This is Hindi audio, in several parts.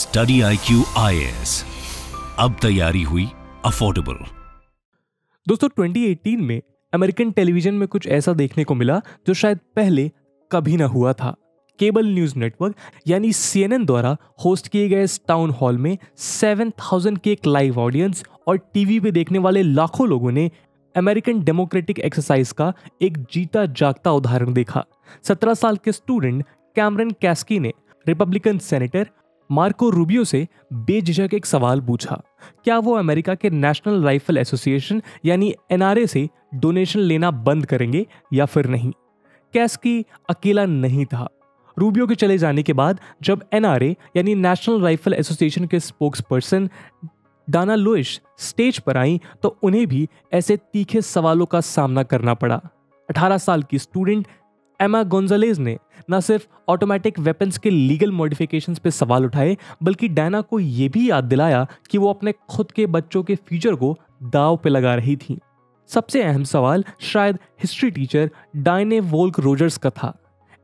स्टडी आई क्यू अब तैयारी हुई अफोर्डेबल दोस्तों 2018 में अमेरिकन टेलीविजन में कुछ ऐसा देखने को मिला जो शायद पहले कभी ना हुआ था केबल न्यूज नेटवर्क यानी सीएनएन द्वारा होस्ट किए गए इस टाउन हॉल में 7000 के एक लाइव ऑडियंस और टीवी पे देखने वाले लाखों लोगों ने अमेरिकन डेमोक्रेटिक एक्सरसाइज का एक जीता जागता उदाहरण देखा 17 साल के स्टूडेंट कैमरन कैस्की ने रिपब्लिकन सेनेटर मार्को रूबियो से बेझिझक एक सवाल पूछा क्या वो अमेरिका के नेशनल राइफल एसोसिएशन यानी एनआरए से डोनेशन लेना बंद करेंगे या फिर नहीं कैस्की अकेला नहीं था रूबियो के चले जाने के बाद जब एनआरए यानी नेशनल राइफल एसोसिएशन के spokesperson Dana Loesch stage पर आई तो उन्हें भी ऐसे तीखे सवालों का सामना करना पड़ा 18 साल की स्टूडेंट एमा गोंजालेज ने न सिर्फ ऑटोमेटिक वेपन्स के लीगल मॉडिफिकेशंस पे सवाल उठाए बल्कि डायना को ये भी याद दिलाया कि वो अपने खुद के बच्चों के फ्यूचर को दाव पे लगा रही थी सबसे अहम सवाल शायद history teacher Diane Wolk Rogers का था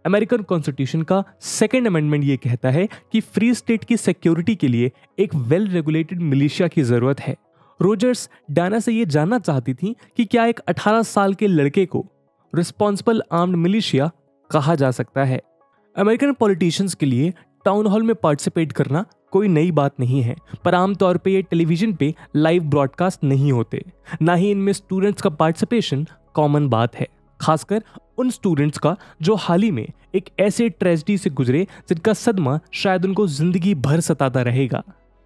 अमेरिकन कॉन्स्टिट्यूशन का सेकेंड अमेंडमेंट ये कहता है कि फ्री स्टेट की सिक्योरिटी के लिए एक वेल रेगुलेटेड मिलिशिया की ज़रूरत है रोजर्स डायना से ये जानना चाहती थी कि क्या एक 18 साल के लड़के को रिस्पॉन्सिबल आर्म्ड मिलिशिया कहा जा सकता है अमेरिकन पॉलिटिशियंस के लिए टाउन हॉल में पार्टिसिपेट करना कोई नई बात नहीं है पर आमतौर पर ये टेलीविजन पे लाइव ब्रॉडकास्ट नहीं होते ना ही इनमें स्टूडेंट्स का पार्टिसिपेशन कॉमन बात है खासकर उन स्टूडेंट्स का जो हाल ही में एक ऐसे ट्रेजिडी से गुजरे जिनका सदमा शायद उनको जिंदगी भर सताता रहेगा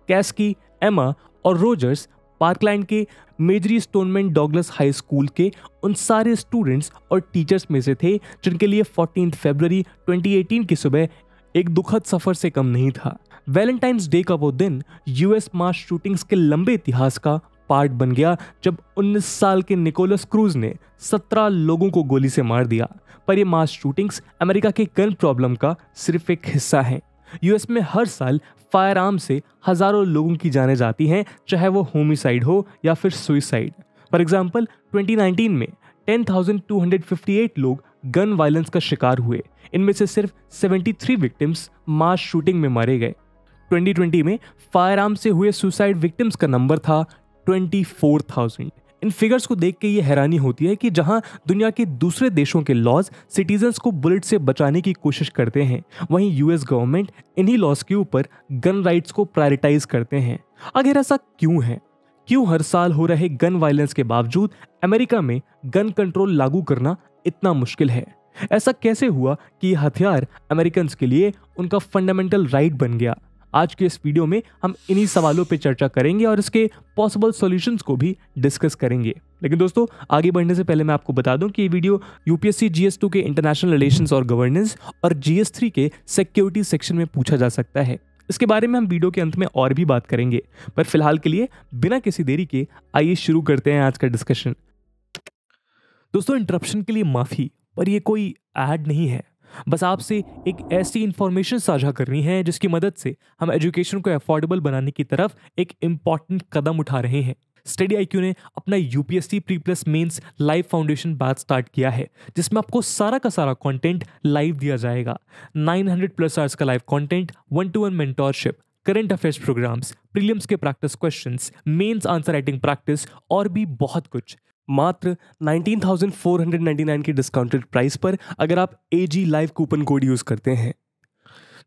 कैस की एमा और रोजर्स पार्कलैंड के Marjory Stoneman Douglas High School के उन सारे स्टूडेंट्स और टीचर्स में से थे जिनके लिए फोर्टीन फेबररी 2018 की सुबह एक दुखद सफ़र से कम नहीं था वैलेंटाइंस डे का वो दिन यूएस मास शूटिंग्स के लंबे इतिहास का पार्ट बन गया जब 19 साल के निकोलस क्रूज ने 17 लोगों को गोली से मार दिया पर ये मास शूटिंग्स अमेरिका के गन प्रॉब्लम का सिर्फ एक हिस्सा है यूएस में हर साल फायर आर्म से हज़ारों लोगों की जाने जाती हैं चाहे वो होमिसाइड हो या फिर सुइसाइड फॉर एग्जाम्पल 2019 में 10,258 लोग गन वायलेंस का शिकार हुए इनमें से सिर्फ 73 विक्टिम्स मास शूटिंग में मारे गए 2020 में फायर आर्म से हुए सुसाइड विक्टिम्स का नंबर था 24,000 इन फिगर्स को देख के ये हैरानी होती है कि जहां दुनिया के दूसरे देशों के लॉज सिटीजन्स को बुलेट से बचाने की कोशिश करते हैं वहीं यूएस गवर्नमेंट इन्हीं लॉज के ऊपर गन राइट्स को प्रायोरिटाइज करते हैं अगर ऐसा क्यों है क्यों हर साल हो रहे गन वायलेंस के बावजूद अमेरिका में गन कंट्रोल लागू करना इतना मुश्किल है ऐसा कैसे हुआ कि ये हथियार अमेरिकन के लिए उनका फंडामेंटल राइट बन गया आज के इस वीडियो में हम इन्हीं सवालों पर चर्चा करेंगे और इसके पॉसिबल सॉल्यूशंस को भी डिस्कस करेंगे लेकिन दोस्तों आगे बढ़ने से पहले मैं आपको बता दूं कि ये वीडियो यूपीएससी जी टू के इंटरनेशनल रिलेशन और गवर्नेंस और जीएस थ्री के सिक्योरिटी सेक्शन में पूछा जा सकता है इसके बारे में हम वीडियो के अंत में और भी बात करेंगे पर फिलहाल के लिए बिना किसी देरी के आइए शुरू करते हैं आज का डिस्कशन दोस्तों इंटरप्शन के लिए माफ़ी पर यह कोई ऐड नहीं है बस आपसे एक ऐसी इन्फॉर्मेशन साझा करनी है जिसकी मदद से हम एजुकेशन को अफोर्डेबल बनाने की तरफ एक इम्पॉर्टेंट कदम उठा रहे हैं स्टडी आई ने अपना C pre plus mains live foundation batch start किया है जिसमें आपको सारा का सारा कॉन्टेंट लाइव दिया जाएगा नाइन हंड्रेड प्लस आवर्स का live content one to one mentorship current affairs programmes prelims के practice questions mains answer writing practice और भी बहुत कुछ मात्र 19,499 के डिस्काउंटेड प्राइस पर अगर आप A G live coupon code use करते हैं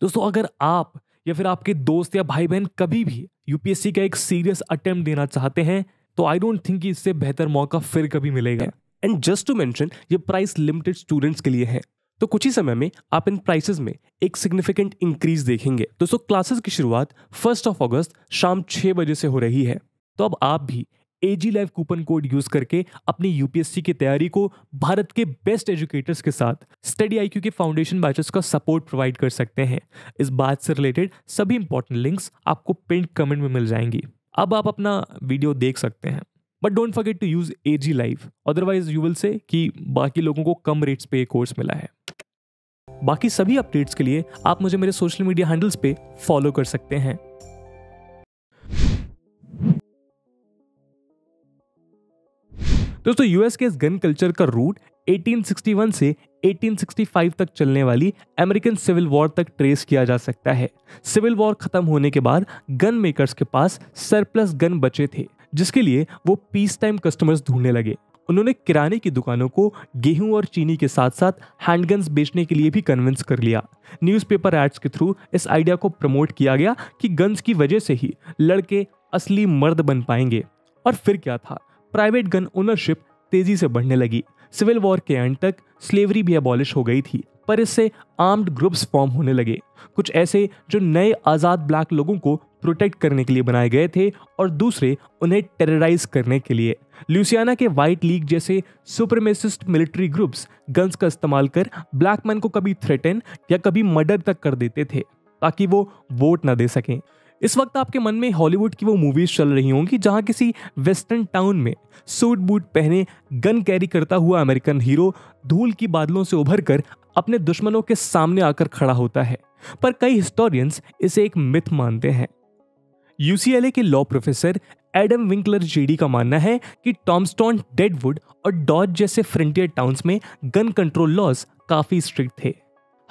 दोस्तों अगर आप या फिर आपके दोस्त या भाई बहन कभी भी यूपीएससी का एक सीरियस अटेम्प्ट देना चाहते हैं तो आई डोंट थिंक कि इससे बेहतर मौका फिर कभी मिलेगा एंड जस्ट टू मेंशन ये प्राइस लिमिटेड स्टूडेंट्स के लिए है तो कुछ ही समय में आप इन प्राइसेस में एक सिग्निफिकेंट इंक्रीज देखेंगे दोस्तों क्लासेस की शुरुआत फर्स्ट ऑफ अगस्त शाम छः बजे से हो रही है तो अब आप भी AG live coupon code use करके अपनी यूपीएससी की तैयारी को भारत के बेस्ट एजुकेटर्स के साथ स्टडी आई के फाउंडेशन बैचेस का सपोर्ट प्रोवाइड कर सकते हैं इस बात से रिलेटेड सभी इंपॉर्टेंट लिंक्स आपको पिंड कमेंट में मिल जाएंगी अब आप अपना वीडियो देख सकते हैं but don't forget to use A G live otherwise you will say कि बाकी लोगों को कम रेट्स पे कोर्स मिला है बाकी सभी अपडेट्स के लिए आप मुझे मेरे सोशल मीडिया हैंडल्स पे फॉलो कर सकते हैं दोस्तों यूएस के इस गन कल्चर का रूट 1861 से 1865 तक चलने वाली अमेरिकन सिविल वॉर तक ट्रेस किया जा सकता है सिविल वॉर खत्म होने के बाद गन मेकर्स के पास सरप्लस गन बचे थे जिसके लिए वो पीस टाइम कस्टमर्स ढूंढने लगे उन्होंने किराने की दुकानों को गेहूं और चीनी के साथ साथ हैंडगन्स बेचने के लिए भी कन्विंस कर लिया न्यूज़पेपर एड्स के थ्रू इस आइडिया को प्रमोट किया गया कि गन्स की वजह से ही लड़के असली मर्द बन पाएंगे और फिर क्या था प्राइवेट गन ओनरशिप तेजी से बढ़ने लगी सिविल वॉर के एंड तक स्लेवरी भी अबॉलिश हो गई थी पर इससे आर्म्ड ग्रुप्स फॉर्म होने लगे कुछ ऐसे जो नए आज़ाद ब्लैक लोगों को प्रोटेक्ट करने के लिए बनाए गए थे और दूसरे उन्हें टेरराइज करने के लिए ल्यूसियाना के वाइट लीग जैसे सुपरमेसिस्ट मिलिट्री ग्रुप्स गन्स का इस्तेमाल कर ब्लैक मैन को कभी थ्रेटन या कभी मर्डर तक कर देते थे ताकि वो वोट ना दे सकें इस वक्त आपके मन में हॉलीवुड की वो मूवीज चल रही होंगी जहां किसी वेस्टर्न टाउन में सूट बूट पहने गन कैरी करता हुआ अमेरिकन हीरो धूल की बादलों से उभर कर अपने दुश्मनों के सामने आकर खड़ा होता है पर कई हिस्टोरियंस इसे एक मिथ मानते हैं यूसीएलए के लॉ प्रोफेसर एडम विंकलर जीडी का मानना है कि टॉम्स्टॉन डेडवुड और डॉज जैसे फ्रंटियर टाउन्स में गन कंट्रोल लॉज काफी स्ट्रिक्ट थे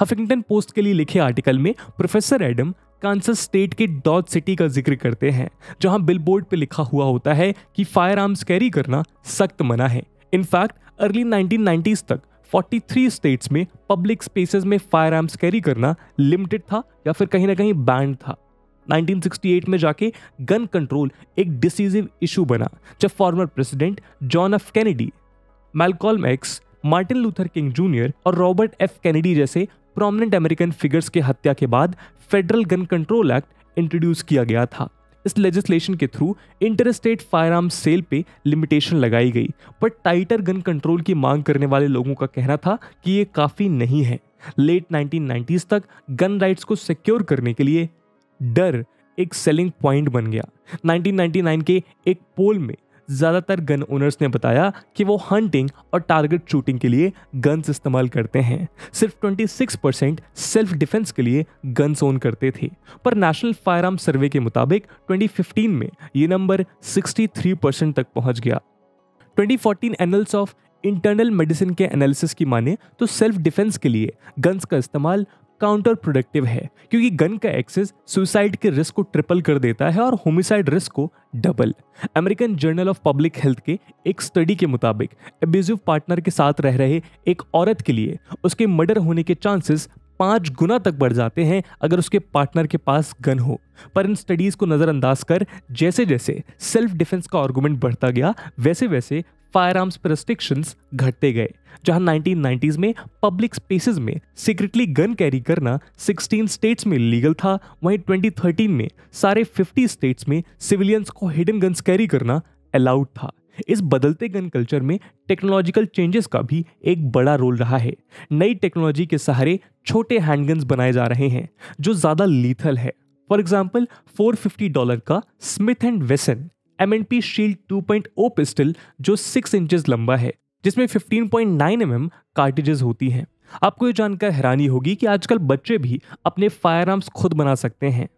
हफिंगटन पोस्ट के लिए लिखे आर्टिकल में प्रोफेसर एडम कांसस स्टेट के डॉज सिटी का जिक्र करते हैं जहां बिलबोर्ड पे लिखा हुआ होता है कि फायर आर्म्स कैरी करना सख्त मना है इनफैक्ट अर्ली नाइनटीन तक 43 स्टेट्स में पब्लिक स्पेसेस में फायर आर्म्स कैरी करना लिमिटेड था या फिर कहीं ना कहीं बैंड था 1968 में जाके गन कंट्रोल एक डिसीजिव इशू बना जब former president John F Kennedy Malcolm X Martin Luther King Junior और रॉबर्ट एफ कैनेडी जैसे प्रोमिनेंट अमेरिकन फिगर्स के हत्या के बाद Federal Gun Control Act introduce किया गया था इस लेजिस्लेशन के through interstate firearm sale पे लिमिटेशन लगाई गई पर टाइटर गन कंट्रोल की मांग करने वाले लोगों का कहना था कि ये काफ़ी नहीं है लेट 1990s तक गन राइट्स को सिक्योर करने के लिए डर एक सेलिंग पॉइंट बन गया 1999 के एक पोल में ज़्यादातर गन ओनर्स ने बताया कि वो हंटिंग और टारगेट शूटिंग के लिए गन्स इस्तेमाल करते हैं सिर्फ 26 परसेंट सेल्फ डिफेंस के लिए गन्स ओन करते थे पर नेशनल फायर आर्म सर्वे के मुताबिक 2015 में ये नंबर 63 परसेंट तक पहुंच गया 2014 एनल्स ऑफ इंटरनल मेडिसिन के एनालिसिस की माने तो सेल्फ डिफेंस के लिए गन्स का इस्तेमाल काउंटर प्रोडक्टिव है क्योंकि गन का एक्सेस सुसाइड के रिस्क को ट्रिपल कर देता है और होमिसाइड रिस्क को double American Journal of Public Health के एक स्टडी के मुताबिक एब्यूजिव पार्टनर के साथ रह रहे एक औरत के लिए उसके मर्डर होने के चांसेस पाँच गुना तक बढ़ जाते हैं अगर उसके पार्टनर के पास गन हो पर इन स्टडीज़ को नज़रअंदाज कर जैसे जैसे सेल्फ डिफेंस का आर्गूमेंट बढ़ता गया वैसे वैसे फायर आर्म्स पर रेस्ट्रिक्शन घटते गए जहां 1990s में पब्लिक स्पेसेस में सीक्रेटली गन कैरी करना 16 स्टेट्स में लीगल था वहीं 2013 में सारे 50 स्टेट्स में सिविलियंस को हिडन गन्स कैरी करना अलाउड था इस बदलते गन कल्चर में टेक्नोलॉजिकल चेंजेस का भी एक बड़ा रोल रहा है नई टेक्नोलॉजी के सहारे छोटे हैंडगन्स बनाए जा रहे हैं जो ज़्यादा लीथल है फॉर एग्जाम्पल 450 डॉलर का Smith and Wesson M and P Shield two point O pistol जो सिक्स इंचज लंबा है जिसमें fifteen point nine M M cartridges होती हैं आपको ये जानकर हैरानी होगी कि आजकल बच्चे भी अपने फायर आर्म्स खुद बना सकते हैं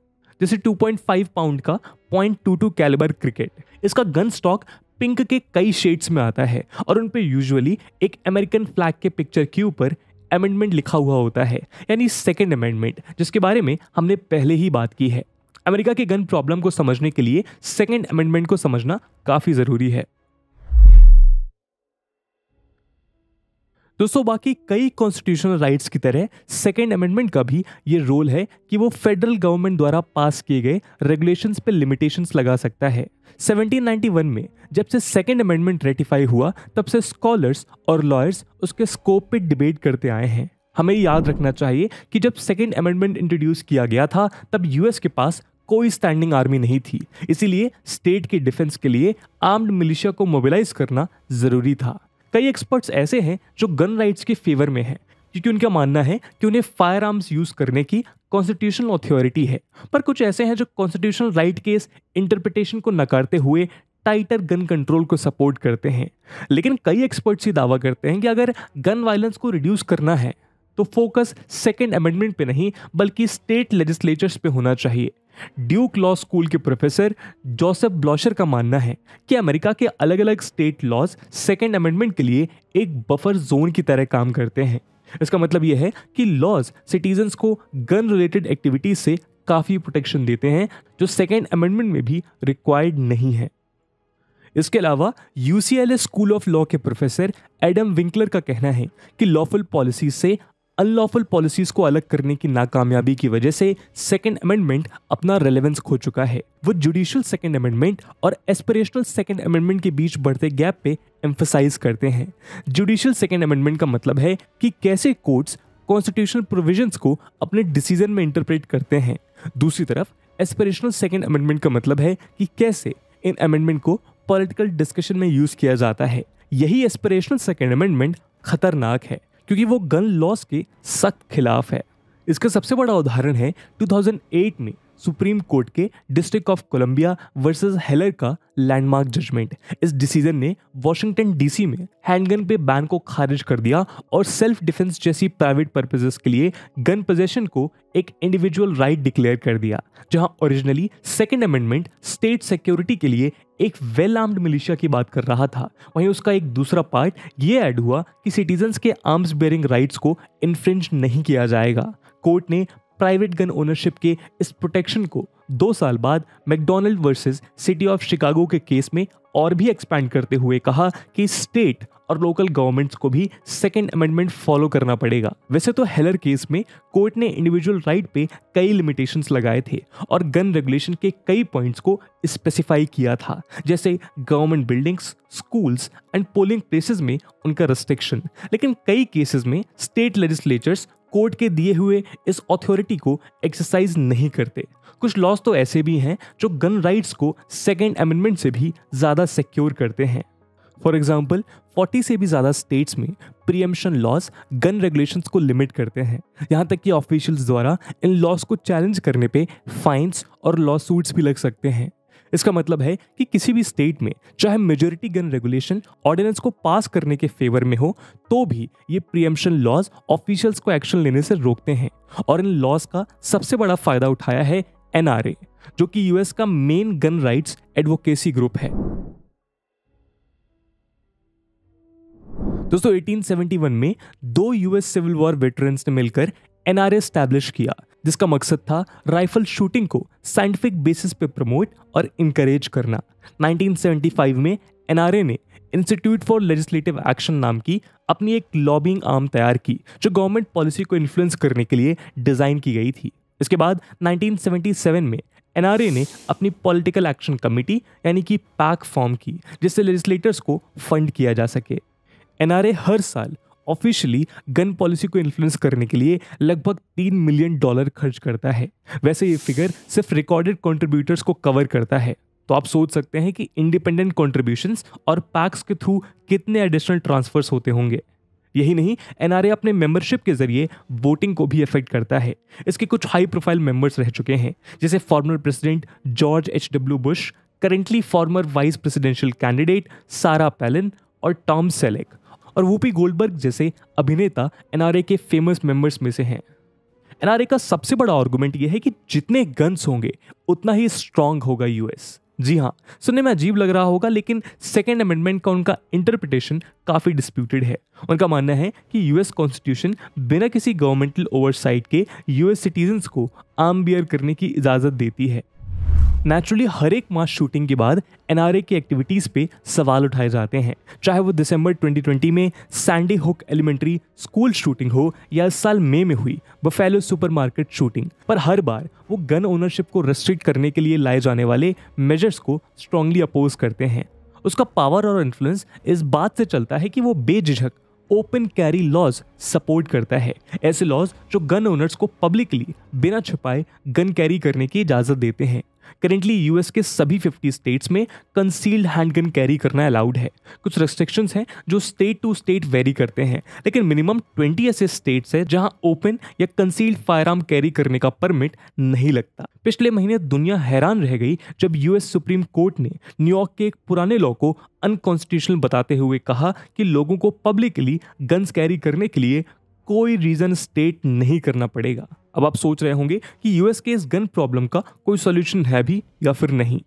जैसे 2.5 पाउंड का 0.22 कैलिबर क्रिकेट इसका गन स्टॉक पिंक के कई शेड्स में आता है और उन पर यूजुअली एक अमेरिकन फ्लैग के पिक्चर के ऊपर अमेंडमेंट लिखा हुआ होता है यानी सेकेंड अमेंडमेंट जिसके बारे में हमने पहले ही बात की है अमेरिका के गन प्रॉब्लम को समझने के लिए सेकेंड अमेंडमेंट को समझना काफ़ी ज़रूरी है दोस्तों बाकी कई कॉन्स्टिट्यूशनल राइट्स की तरह सेकेंड अमेंडमेंट का भी ये रोल है कि वो फेडरल गवर्नमेंट द्वारा पास किए गए रेगुलेशंस पे लिमिटेशंस लगा सकता है 1791 में जब से सेकेंड अमेंडमेंट रेटिफाई हुआ तब से स्कॉलर्स और लॉयर्स उसके स्कोप पे डिबेट करते आए हैं हमें याद रखना चाहिए कि जब सेकेंड अमेंडमेंट इंट्रोड्यूस किया गया था तब यूएस के पास कोई स्टैंडिंग आर्मी नहीं थी इसीलिए स्टेट की डिफेंस के लिए आर्म्ड मिलिशिया को मोबिलाइज करना जरूरी था कई एक्सपर्ट्स ऐसे हैं जो गन राइट्स के फेवर में हैं क्योंकि उनका मानना है कि उन्हें फायर आर्म्स यूज करने की कॉन्स्टिट्यूशनल अथॉरिटी है पर कुछ ऐसे हैं जो कॉन्स्टिट्यूशनल राइट के इस इंटरप्रिटेशन को नकारते हुए टाइटर गन कंट्रोल को सपोर्ट करते हैं लेकिन कई एक्सपर्ट्स ये दावा करते हैं कि अगर गन वायलेंस को रिड्यूस करना है तो फोकस सेकेंड अमेंडमेंट पे नहीं बल्कि स्टेट लेजिस्लेचर्स पे होना चाहिए ड्यूक लॉ स्कूल के प्रोफेसर जोसेफ ब्लॉशर का मानना है कि अमेरिका के अलग अलग स्टेट लॉज सेकेंड अमेंडमेंट के लिए एक बफर जोन की तरह काम करते हैं इसका मतलब यह है कि लॉज सिटीजन्स को गन रिलेटेड एक्टिविटीज से काफ़ी प्रोटेक्शन देते हैं जो सेकेंड अमेंडमेंट में भी रिक्वायर्ड नहीं है इसके अलावा यूसीएलए स्कूल ऑफ लॉ के प्रोफेसर एडम विंकलर का कहना है कि लॉफुल पॉलिसी से अनलॉफुल पॉलिसीज को अलग करने की नाकामयाबी की वजह से सेकेंड अमेंडमेंट अपना रेलेवेंस खो चुका है वो जुडिशियल सेकेंड अमेंडमेंट और एस्पिरेशनल सेकेंड अमेंडमेंट के बीच बढ़ते गैप पे एम्फोसाइज करते हैं जुडिशियल सेकेंड अमेंडमेंट का मतलब है कि कैसे कोर्ट्स कॉन्स्टिट्यूशनल प्रोविजंस को अपने डिसीजन में इंटरप्रेट करते हैं दूसरी तरफ एस्पिरेशनल सेकेंड अमेंडमेंट का मतलब है कि कैसे इन अमेंडमेंट को पॉलिटिकल डिस्कशन में यूज किया जाता है यही एस्पिरेशनल सेकेंड अमेंडमेंट खतरनाक है क्योंकि वो गन लॉस के सख्त खिलाफ है इसका सबसे बड़ा उदाहरण है 2008 में सुप्रीम कोर्ट के District of Columbia versus Heller का लैंडमार्क जजमेंट इस डिसीजन ने वॉशिंगटन डीसी में हैंडगन पे बैन को खारिज कर दिया और सेल्फ डिफेंस जैसी प्राइवेट पर्पजेस के लिए गन पोजेशन को एक इंडिविजुअल राइट डिक्लेयर कर दिया जहां originally second amendment state security के लिए एक वेल आर्म्ड मिलिशिया की बात कर रहा था वहीं उसका एक दूसरा पार्ट ये ऐड हुआ कि सिटीजन्स के आर्म्स बेयरिंग राइट्स को इन्फ्रिंज नहीं किया जाएगा कोर्ट ने प्राइवेट गन ओनरशिप के इस प्रोटेक्शन को दो साल बाद McDonald versus city of Chicago के केस में और भी एक्सपैंड करते हुए कहा कि स्टेट और लोकल गवर्नमेंट्स को भी सेकेंड अमेंडमेंट फॉलो करना पड़ेगा वैसे तो हेलर केस में कोर्ट ने इंडिविजुअल राइट पे कई लिमिटेशंस लगाए थे और गन रेगुलेशन के कई पॉइंट्स को स्पेसिफाई किया था जैसे government buildings schools and polling places में उनका रिस्ट्रिक्शन लेकिन कई केसेस में स्टेट लेजिस्लेचर्स कोर्ट के दिए हुए इस अथॉरिटी को एक्सरसाइज नहीं करते कुछ लॉज तो ऐसे भी हैं जो गन राइट्स को सेकेंड अमेंडमेंट से भी ज़्यादा सिक्योर करते हैं फॉर एग्जाम्पल 40 से भी ज़्यादा स्टेट्स में प्रियम्पशन लॉज गन रेगुलेशन को लिमिट करते हैं यहाँ तक कि ऑफिशियल्स द्वारा इन लॉज को चैलेंज करने पे फाइन्स और लॉ सूट्स भी लग सकते हैं इसका मतलब है कि किसी भी स्टेट में चाहे मेजोरिटी गन रेगुलेशन ऑर्डिनेंस को पास करने के फेवर में हो तो भी ये प्रियम्पशन लॉज ऑफिशियल्स को एक्शन लेने से रोकते हैं और इन लॉज का सबसे बड़ा फायदा उठाया है एनआरए जो कि यूएस का main gun rights advocacy group है दोस्तों 1871 में दो यूएस सिविल वॉर वेटरन्स ने मिलकर एनआरए स्टैब्लिश किया जिसका मकसद था राइफल शूटिंग को साइंटिफिक बेसिस पे प्रमोट और इनक्रेज करना 1975 में एनआरए ने इंस्टीट्यूट फॉर लेजिस्लेटिव एक्शन नाम की अपनी एक लॉबिंग आर्म तैयार की जो गवर्नमेंट पॉलिसी को इन्फ्लुएंस करने के लिए डिज़ाइन की गई थी इसके बाद 1977 में एनआरए ने अपनी पॉलिटिकल एक्शन कमेटी यानी कि पैक फॉर्म की जिससे लेजिस्लेटर्स को फंड किया जा सके एनआरए हर साल ऑफिशियली गन पॉलिसी को इन्फ्लुएंस करने के लिए लगभग तीन मिलियन डॉलर खर्च करता है वैसे ये फिगर सिर्फ रिकॉर्डेड कॉन्ट्रीब्यूटर्स को कवर करता है तो आप सोच सकते हैं कि इंडिपेंडेंट कॉन्ट्रीब्यूशन और पैक्स के थ्रू कितने एडिशनल ट्रांसफर्स होते होंगे यही नहीं एनआरए अपने मेंबरशिप के जरिए वोटिंग को भी अफेक्ट करता है इसके कुछ हाई प्रोफाइल मेंबर्स रह चुके हैं जैसे former president George H W Bush currently former vice presidential candidate Sarah Palin और टॉम सेलेक और वूपी गोल्डबर्ग जैसे अभिनेता एनआरए के फेमस मेंबर्स में से हैं एनआरए का सबसे बड़ा आर्गूमेंट यह है कि जितने गन्स होंगे उतना ही स्ट्रांग होगा यूएस जी हाँ सुनने में अजीब लग रहा होगा लेकिन सेकेंड अमेंडमेंट का उनका इंटरप्रिटेशन काफ़ी डिस्प्यूटेड है उनका मानना है कि यूएस कॉन्स्टिट्यूशन बिना किसी गवर्नमेंटल ओवरसाइट के यूएस सिटीजन्स को आम बियर करने की इजाज़त देती है नेचुरली हर एक मास शूटिंग के बाद एन की एक्टिविटीज़ पे सवाल उठाए जाते हैं चाहे वो दिसंबर 2020 में Sandy Hook elementary school shooting हो या इस साल मई में, में हुई बफेलो सुपरमार्केट शूटिंग पर हर बार वो गन ओनरशिप को रेस्ट्रिक्ट करने के लिए लाए जाने वाले मेजर्स को स्ट्रांगली अपोज करते हैं उसका पावर और इन्फ्लुएंस इस बात से चलता है कि वो बेझिझक ओपन कैरी लॉज सपोर्ट करता है ऐसे लॉज जो गन ओनर्स को पब्लिकली बिना छुपाए गन कैरी करने की इजाज़त देते हैं करेंटली यूएस के सभी 50 स्टेट्स में कंसील्ड हैंडगन कैरी करना अलाउड है कुछ रेस्ट्रिक्शंस हैं जो स्टेट टू स्टेट वेरी करते हैं लेकिन मिनिमम 20 ऐसे स्टेट्स हैं जहां ओपन या कंसील्ड फायरआर्म कैरी करने का परमिट नहीं लगता पिछले महीने दुनिया हैरान रह गई जब यूएस सुप्रीम कोर्ट ने न्यूयॉर्क के एक पुराने लॉ को अनकॉन्स्टिट्यूशनल बताते हुए कहा कि लोगों को पब्लिकली गन्स कैरी करने के लिए कोई रीज़न स्टेट नहीं करना पड़ेगा अब आप सोच रहे होंगे कि यूएस के इस गन प्रॉब्लम का कोई सोल्यूशन है भी या फिर नहीं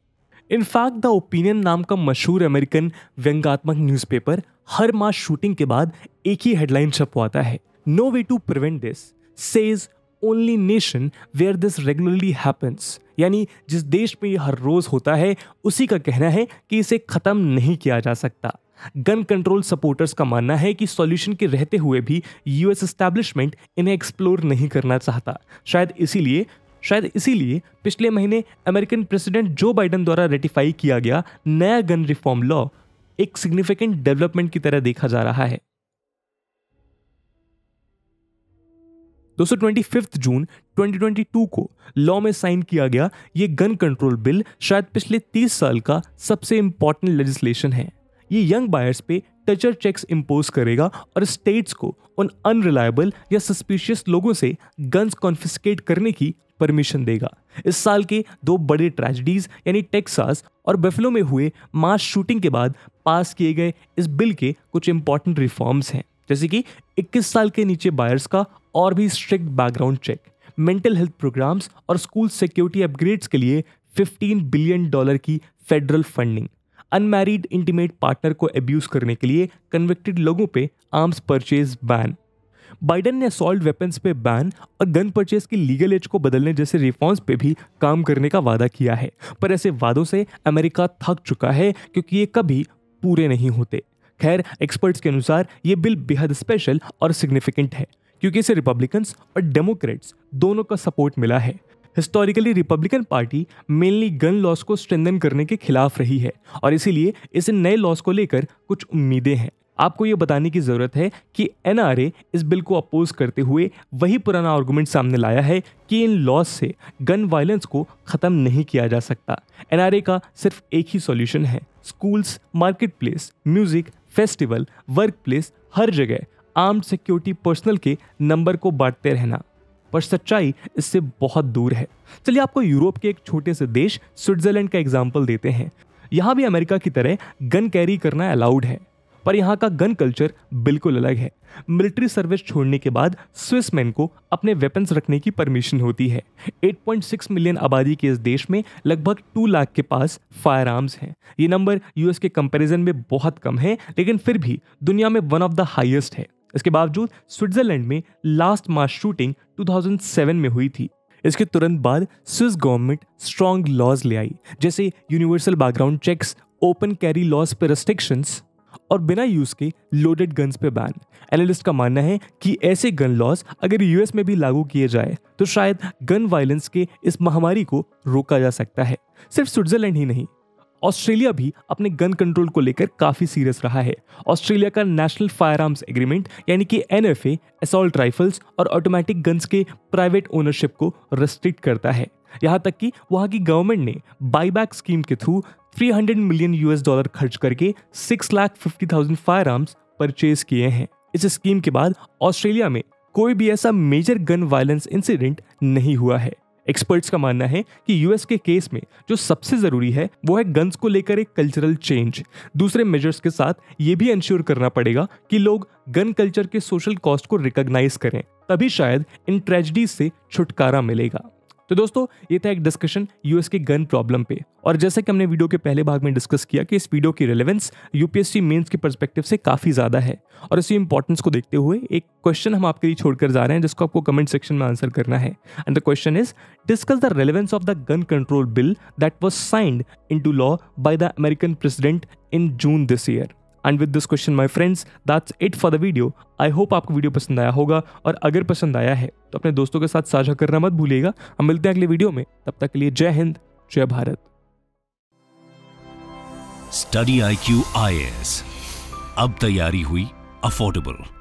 इनफैक्ट द ओपिनियन नाम का मशहूर अमेरिकन व्यंगात्मक न्यूज़पेपर हर मास शूटिंग के बाद एक ही हेडलाइन छपवाता है no way to prevent this says only nation where this regularly happens यानी जिस देश में ये हर रोज़ होता है उसी का कहना है कि इसे ख़त्म नहीं किया जा सकता गन कंट्रोल सपोर्टर्स का मानना है कि सॉल्यूशन के रहते हुए भी यूएस एस्टैब्लिशमेंट इन्हें एक्सप्लोर नहीं करना चाहता शायद इसीलिए शायद इसीलिए पिछले महीने अमेरिकन प्रेसिडेंट जो बाइडन द्वारा रेटिफाई किया गया नया गन रिफॉर्म लॉ एक सिग्निफिकेंट डेवलपमेंट की तरह देखा जा रहा है दोस्तों ट्वेंटी जून 2022 को लॉ में साइन किया गया ये गन कंट्रोल बिल शायद पिछले 30 साल का सबसे इंपॉर्टेंट लेजिस्लेशन है ये यंग बायर्स पे टचर चेक्स इम्पोज करेगा और स्टेट्स को उन अनरिलायबल या सस्पिशियस लोगों से गन्स कॉन्फिस्केट करने की परमिशन देगा इस साल के दो बड़े ट्रेजडीज यानी टेक्सास और बेफलो में हुए मास शूटिंग के बाद पास किए गए इस बिल के कुछ इंपॉर्टेंट रिफॉर्म्स हैं जैसे कि 21 साल के नीचे बायर्स का और भी strict background check mental health programs और स्कूल सिक्योरिटी अपग्रेड्स के लिए 15 बिलियन डॉलर की federal funding unmarried intimate partner को एब्यूज करने के लिए कन्विक्टेड लोगों पे आर्म्स परचेज बैन बाइडन ने असॉल्ट वेपन्स पे बैन और गन परचेज की लीगल एज को बदलने जैसे रिफॉर्म्स पे भी काम करने का वादा किया है पर ऐसे वादों से अमेरिका थक चुका है क्योंकि ये कभी पूरे नहीं होते खैर एक्सपर्ट्स के अनुसार ये बिल बेहद स्पेशल और सिग्निफिकेंट है क्योंकि इसे रिपब्लिकन्स और डेमोक्रेट्स दोनों का सपोर्ट मिला है historically Republican party mainly gun laws को स्ट्रेंथन करने के खिलाफ रही है और इसीलिए इस नए लॉस को लेकर कुछ उम्मीदें हैं आपको ये बताने की ज़रूरत है कि एन इस बिल को अपोज करते हुए वही पुराना आर्गूमेंट सामने लाया है कि इन लॉस से गन वायलेंस को ख़त्म नहीं किया जा सकता एन का सिर्फ एक ही सॉल्यूशन है schools market place music festival work place हर जगह आर्म्ड सिक्योरिटी पर्सनल के नंबर को बांटते रहना पर सच्चाई इससे बहुत दूर है चलिए आपको यूरोप के एक छोटे से देश स्विट्जरलैंड का एग्जाम्पल देते हैं यहाँ भी अमेरिका की तरह गन कैरी करना अलाउड है पर यहाँ का गन कल्चर बिल्कुल अलग है मिलिट्री सर्विस छोड़ने के बाद स्विस मैन को अपने वेपन्स रखने की परमिशन होती है 8.6 मिलियन आबादी के इस देश में लगभग 2 लाख के पास फायर आर्म्स हैं ये नंबर यूएस के कंपैरिजन में बहुत कम है लेकिन फिर भी दुनिया में वन ऑफ द हाइएस्ट है इसके बावजूद स्विट्जरलैंड में लास्ट मास शूटिंग 2007 में हुई थी इसके तुरंत बाद स्विस गवर्नमेंट स्ट्रॉन्ग लॉज ले आई जैसे universal background checks open carry laws पर रेस्ट्रिक्शंस और बिना यूज के लोडेड गन्स पे बैन एनालिस्ट का मानना है कि ऐसे गन लॉज अगर यूएस में भी लागू किए जाए तो शायद गन वायलेंस के इस महामारी को रोका जा सकता है सिर्फ स्विट्जरलैंड ही नहीं ऑस्ट्रेलिया भी अपने गन कंट्रोल को लेकर काफी सीरियस रहा है ऑस्ट्रेलिया का नेशनल फायर आर्म्स एग्रीमेंट यानी कि एन एफ असॉल्ट राइफल्स और ऑटोमेटिक गन्स के प्राइवेट ओनरशिप को रेस्ट्रिक्ट करता है यहाँ तक कि वहाँ की गवर्नमेंट ने बाईबैक स्कीम के थ्रू 300 मिलियन यूएस डॉलर खर्च करके six lakh fifty thousand firearms purchase किए हैं इस स्कीम के बाद ऑस्ट्रेलिया में कोई भी ऐसा मेजर गन वायलेंस इंसिडेंट नहीं हुआ है एक्सपर्ट्स का मानना है कि यूएस के केस में जो सबसे ज़रूरी है वो है गन्स को लेकर एक कल्चरल चेंज दूसरे मेजर्स के साथ ये भी इंश्योर करना पड़ेगा कि लोग गन कल्चर के सोशल कॉस्ट को रिकॉग्नाइज करें तभी शायद इन ट्रेजडीज से छुटकारा मिलेगा तो दोस्तों ये था एक डिस्कशन यूएस के गन प्रॉब्लम पे और जैसे कि हमने वीडियो के पहले भाग में डिस्कस किया कि इस वीडियो की रेलेवेंस यूपीएससी मेंस के पर्सपेक्टिव से काफ़ी ज़्यादा है और इसी इंपॉर्टेंस को देखते हुए एक क्वेश्चन हम आपके लिए छोड़कर जा रहे हैं जिसको आपको कमेंट सेक्शन में आंसर करना है and the question is discuss the relevance of the gun control bill that was signed into law by the American president in June this year and with this question my friends that's it for the video I hope आपको वीडियो पसंद आया होगा और अगर पसंद आया है तो अपने दोस्तों के साथ साझा करना मत भूलिएगा हम मिलते हैं अगले वीडियो में तब तक के लिए जय हिंद जय Bharat study I Q I S अब तैयारी हुई अफोर्डेबल